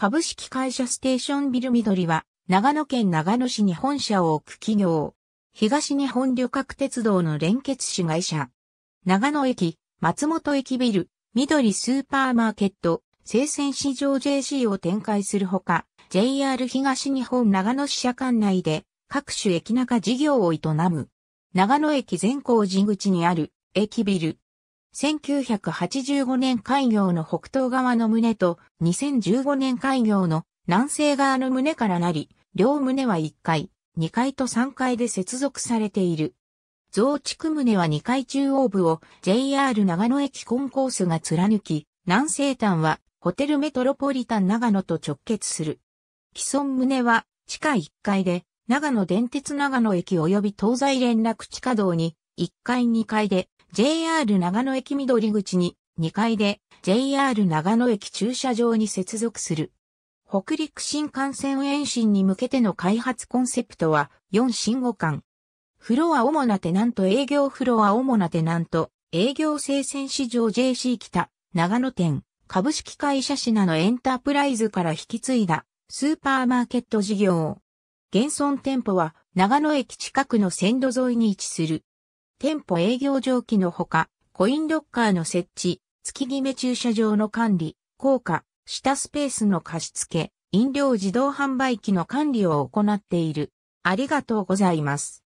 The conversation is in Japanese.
株式会社ステーションビル緑は、長野県長野市に本社を置く企業。東日本旅客鉄道の連結子会社。長野駅、松本駅ビル、緑スーパーマーケット、生鮮市場 JC を展開するほか、JR 東日本長野支社管内で各種駅中事業を営む。長野駅前光寺口にある駅ビル、1985年開業の北東側の胸と、2015年開業の南西側の胸からなり、両胸は1階、2階と3階で接続されている。増築胸は2階中央部を JR 長野駅コンコースが貫き、南西端はホテルメトロポリタン長野と直結する。既存胸は地下1階で、長野電鉄長野駅及び東西連絡地下道に1階2階で JR 長野駅緑口に2階で JR 長野駅駐車場に接続する。北陸新幹線延伸に向けての開発コンセプトは4新五間。フロア主なテナント営業フロア主なテナント営業生鮮市場 JC 北長野店株式会社品のエンタープライズから引き継いだスーパーマーケット事業。現存店舗は長野駅近くの線路沿いに位置する店舗営業上記のほか、コインロッカーの設置、月決め駐車場の管理、効果、下スペースの貸し付け、飲料自動販売機の管理を行っている。ありがとうございます。